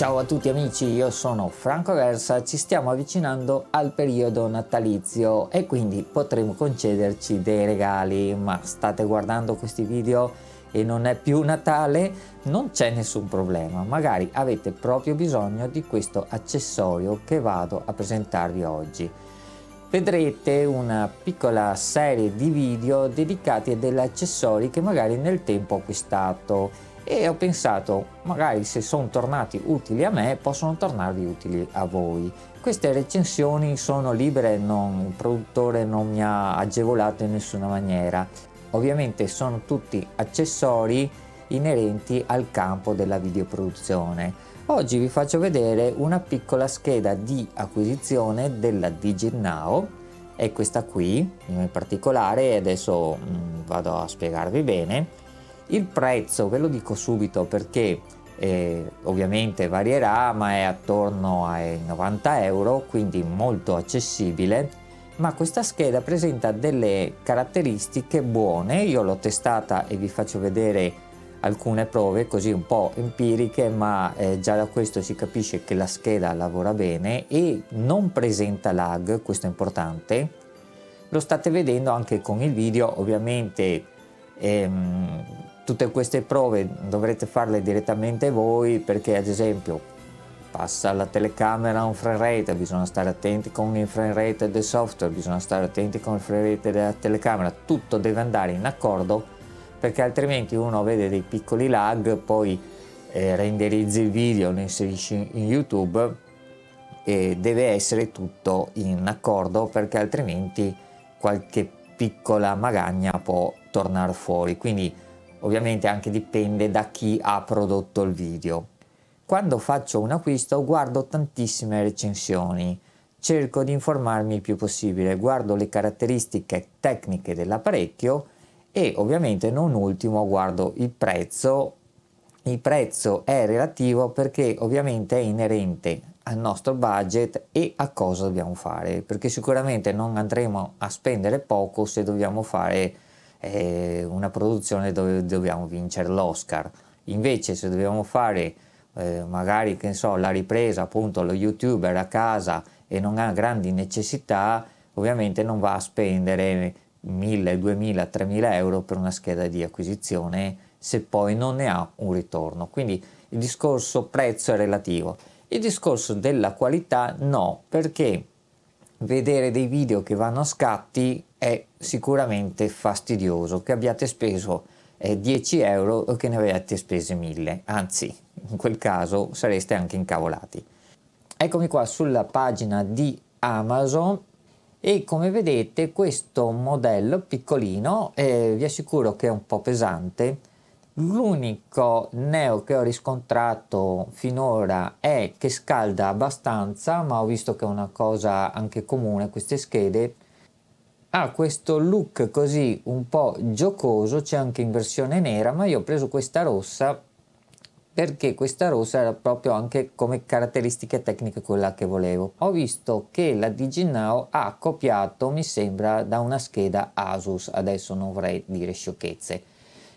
Ciao a tutti amici, io sono Franco Versa, ci stiamo avvicinando al periodo natalizio e quindi potremo concederci dei regali, ma state guardando questi video e non è più Natale, non c'è nessun problema, magari avete proprio bisogno di questo accessorio che vado a presentarvi oggi. Vedrete una piccola serie di video dedicati a degli accessori che magari nel tempo ho acquistato e ho pensato magari se sono tornati utili a me possono tornarvi utili a voi. Queste recensioni sono libere, non, il produttore non mi ha agevolato in nessuna maniera. Ovviamente sono tutti accessori inerenti al campo della videoproduzione. Oggi vi faccio vedere una piccola scheda di acquisizione della DigiNow, è questa qui in particolare e adesso mh, mm, vado a spiegarvi bene il prezzo, ve lo dico subito perché eh, ovviamente varierà, ma è attorno ai 90 euro, quindi molto accessibile. Ma questa scheda presenta delle caratteristiche buone, io l'ho testata e vi faccio vedere alcune prove così un po' empiriche, ma eh, già da questo si capisce che la scheda lavora bene e non presenta lag, questo è importante. Lo state vedendo anche con il video, ovviamente ehm, tutte queste prove dovrete farle direttamente voi perché ad esempio passa la telecamera a un frame rate, bisogna stare attenti con il frame rate del software, bisogna stare attenti con il frame rate della telecamera, tutto deve andare in accordo perché altrimenti uno vede dei piccoli lag, poi eh, renderizzi il video, lo inserisci in YouTube e deve essere tutto in accordo perché altrimenti qualche piccola magagna può tornare fuori. Quindi Ovviamente anche dipende da chi ha prodotto il video. Quando faccio un acquisto guardo tantissime recensioni, cerco di informarmi il più possibile, guardo le caratteristiche tecniche dell'apparecchio e ovviamente non ultimo guardo il prezzo. Il prezzo è relativo perché ovviamente è inerente al nostro budget e a cosa dobbiamo fare, perché sicuramente non andremo a spendere poco se dobbiamo fare eh, una produzione dove dobbiamo vincere l'Oscar. Invece se dobbiamo fare eh, magari che so, la ripresa appunto lo youtuber a casa e non ha grandi necessità, ovviamente non va a spendere 1000, 2000, 3000 euro per una scheda di acquisizione se poi non ne ha un ritorno. Quindi il discorso prezzo è relativo. Il discorso della qualità no, perché vedere dei video che vanno a scatti è sicuramente fastidioso che abbiate speso eh, 10 euro o che ne avete spese 1000, anzi in quel caso sareste anche incavolati. Eccomi qua sulla pagina di Amazon e come vedete questo modello piccolino, eh, vi assicuro che è un po' pesante, l'unico neo che ho riscontrato finora è che scalda abbastanza ma ho visto che è una cosa anche comune queste schede ha ah, questo look così un po' giocoso, c'è anche in versione nera, ma io ho preso questa rossa perché questa rossa era proprio anche come caratteristiche tecniche quella che volevo. Ho visto che la DigiNow ha copiato, mi sembra, da una scheda Asus, adesso non vorrei dire sciocchezze.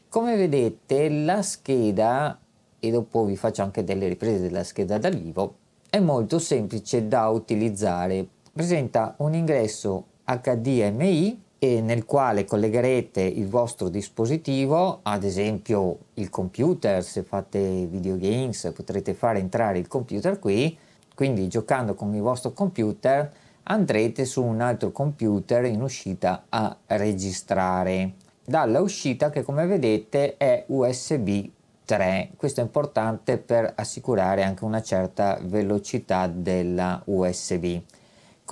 Come vedete la scheda, e dopo vi faccio anche delle riprese della scheda dal vivo, è molto semplice da utilizzare. Presenta un ingresso HDMI e nel quale collegherete il vostro dispositivo, ad esempio il computer, se fate videogames potrete fare entrare il computer qui, quindi giocando con il vostro computer andrete su un altro computer in uscita a registrare dalla uscita che come vedete è USB 3, questo è importante per assicurare anche una certa velocità della USB.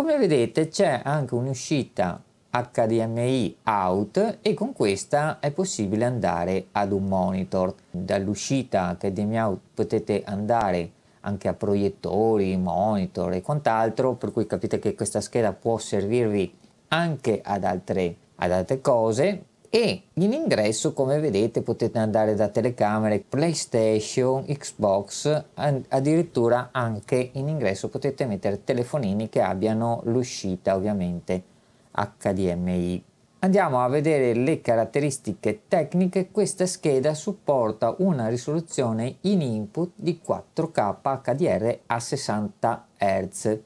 Come vedete c'è anche un'uscita HDMI out e con questa è possibile andare ad un monitor. Dall'uscita HDMI out potete andare anche a proiettori, monitor e quant'altro, per cui capite che questa scheda può servirvi anche ad altre, ad altre cose e in ingresso come vedete potete andare da telecamere playstation xbox addirittura anche in ingresso potete mettere telefonini che abbiano l'uscita ovviamente hdmi andiamo a vedere le caratteristiche tecniche questa scheda supporta una risoluzione in input di 4k hdr a 60 hz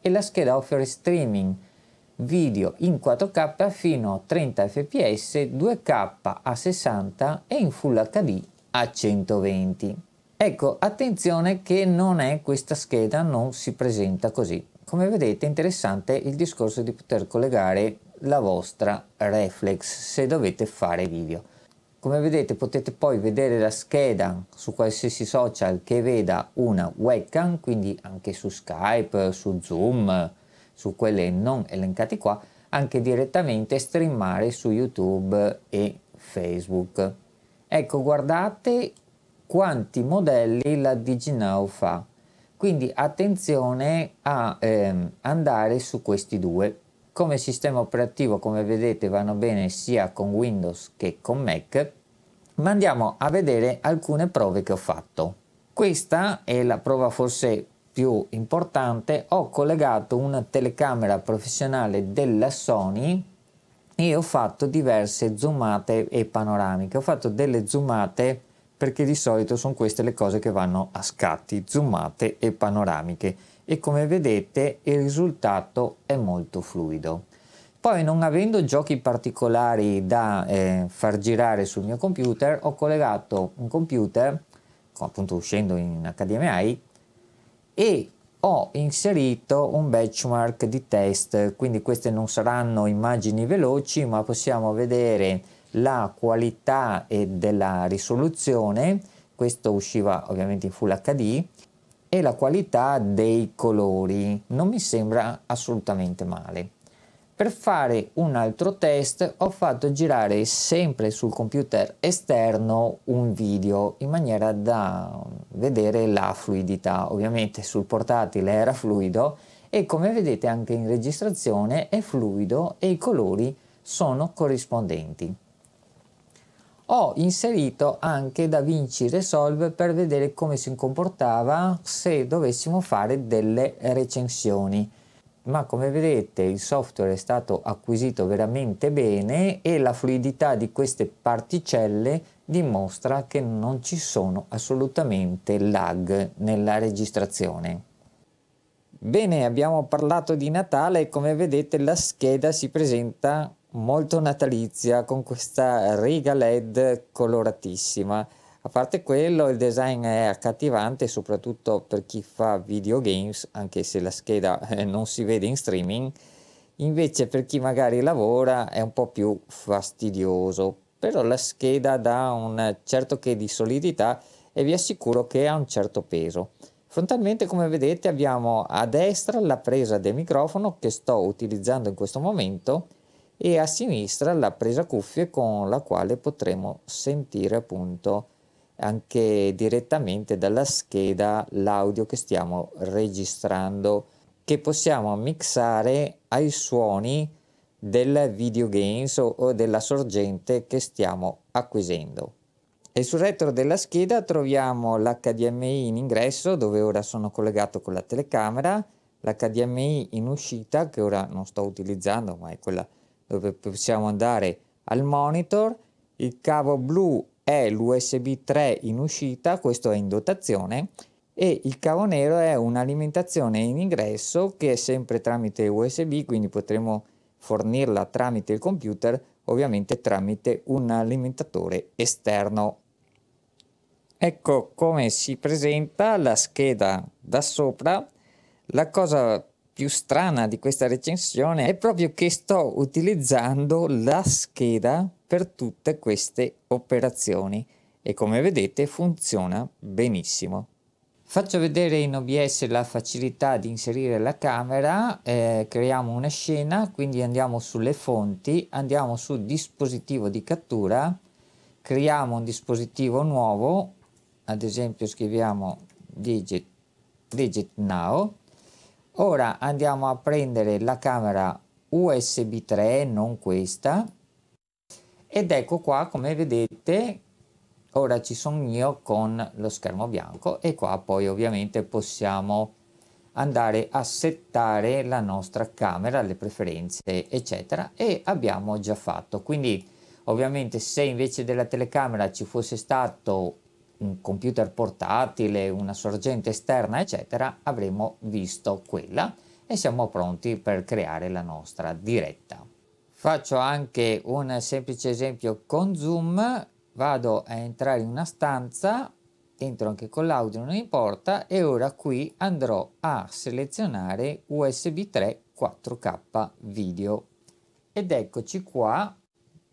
e la scheda offre streaming video in 4K fino a 30 fps, 2K a 60 e in Full HD a 120. Ecco, attenzione che non è questa scheda, non si presenta così. Come vedete interessante il discorso di poter collegare la vostra reflex se dovete fare video. Come vedete potete poi vedere la scheda su qualsiasi social che veda una webcam, quindi anche su Skype, su Zoom, su quelle non elencate qua, anche direttamente streamare su YouTube e Facebook. Ecco, guardate quanti modelli la DigiNow fa. Quindi attenzione a ehm, andare su questi due. Come sistema operativo, come vedete, vanno bene sia con Windows che con Mac. Ma andiamo a vedere alcune prove che ho fatto. Questa è la prova forse più importante ho collegato una telecamera professionale della Sony e ho fatto diverse zoomate e panoramiche ho fatto delle zoomate perché di solito sono queste le cose che vanno a scatti zoomate e panoramiche e come vedete il risultato è molto fluido poi non avendo giochi particolari da eh, far girare sul mio computer ho collegato un computer appunto uscendo in HDMI e ho inserito un benchmark di test, quindi queste non saranno immagini veloci, ma possiamo vedere la qualità della risoluzione, questo usciva ovviamente in Full HD, e la qualità dei colori. Non mi sembra assolutamente male. Per fare un altro test ho fatto girare sempre sul computer esterno un video in maniera da vedere la fluidità. Ovviamente sul portatile era fluido e come vedete anche in registrazione è fluido e i colori sono corrispondenti. Ho inserito anche DaVinci Resolve per vedere come si comportava se dovessimo fare delle recensioni ma come vedete il software è stato acquisito veramente bene e la fluidità di queste particelle dimostra che non ci sono assolutamente lag nella registrazione. Bene, abbiamo parlato di Natale e come vedete la scheda si presenta molto natalizia con questa riga LED coloratissima. A parte quello, il design è accattivante soprattutto per chi fa videogames, anche se la scheda eh, non si vede in streaming. Invece per chi magari lavora è un po' più fastidioso, però la scheda dà un certo che di solidità e vi assicuro che ha un certo peso. Frontalmente come vedete abbiamo a destra la presa del microfono che sto utilizzando in questo momento e a sinistra la presa cuffie con la quale potremo sentire appunto anche direttamente dalla scheda l'audio che stiamo registrando che possiamo mixare ai suoni del videogames o, o della sorgente che stiamo acquisendo. E sul retro della scheda troviamo l'HDMI in ingresso dove ora sono collegato con la telecamera, l'HDMI in uscita che ora non sto utilizzando ma è quella dove possiamo andare al monitor, il cavo blu è l'USB 3 in uscita, questo è in dotazione, e il cavo nero è un'alimentazione in ingresso che è sempre tramite USB, quindi potremo fornirla tramite il computer, ovviamente tramite un alimentatore esterno. Ecco come si presenta la scheda da sopra. La cosa più strana di questa recensione è proprio che sto utilizzando la scheda per tutte queste operazioni e come vedete funziona benissimo. Faccio vedere in OBS la facilità di inserire la camera, eh, creiamo una scena, quindi andiamo sulle fonti, andiamo su dispositivo di cattura, creiamo un dispositivo nuovo, ad esempio scriviamo digit, digit now, ora andiamo a prendere la camera USB 3, non questa, ed ecco qua come vedete ora ci sono io con lo schermo bianco e qua poi ovviamente possiamo andare a settare la nostra camera, le preferenze eccetera e abbiamo già fatto quindi ovviamente se invece della telecamera ci fosse stato un computer portatile, una sorgente esterna eccetera avremmo visto quella e siamo pronti per creare la nostra diretta. Faccio anche un semplice esempio con zoom, vado a entrare in una stanza, entro anche con l'audio, non importa, e ora qui andrò a selezionare USB 3 4K video. Ed eccoci qua,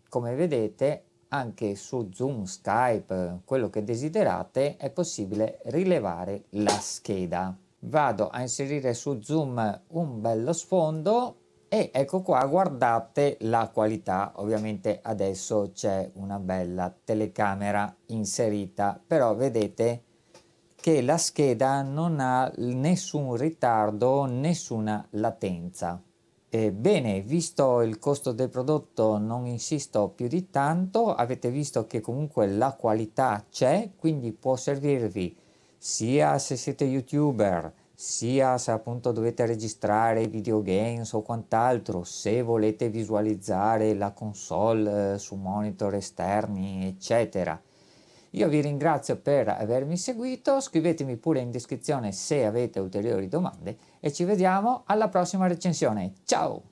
come vedete, anche su Zoom, Skype, quello che desiderate, è possibile rilevare la scheda. Vado a inserire su Zoom un bello sfondo, e ecco qua guardate la qualità ovviamente adesso c'è una bella telecamera inserita però vedete che la scheda non ha nessun ritardo nessuna latenza eh, bene, visto il costo del prodotto non insisto più di tanto, avete visto che comunque la qualità c'è, quindi può servirvi sia se siete youtuber, sia se appunto dovete registrare videogames o quant'altro, se volete visualizzare la console eh, su monitor esterni, eccetera. Io vi ringrazio per avermi seguito, scrivetemi pure in descrizione se avete ulteriori domande e ci vediamo alla prossima recensione. Ciao!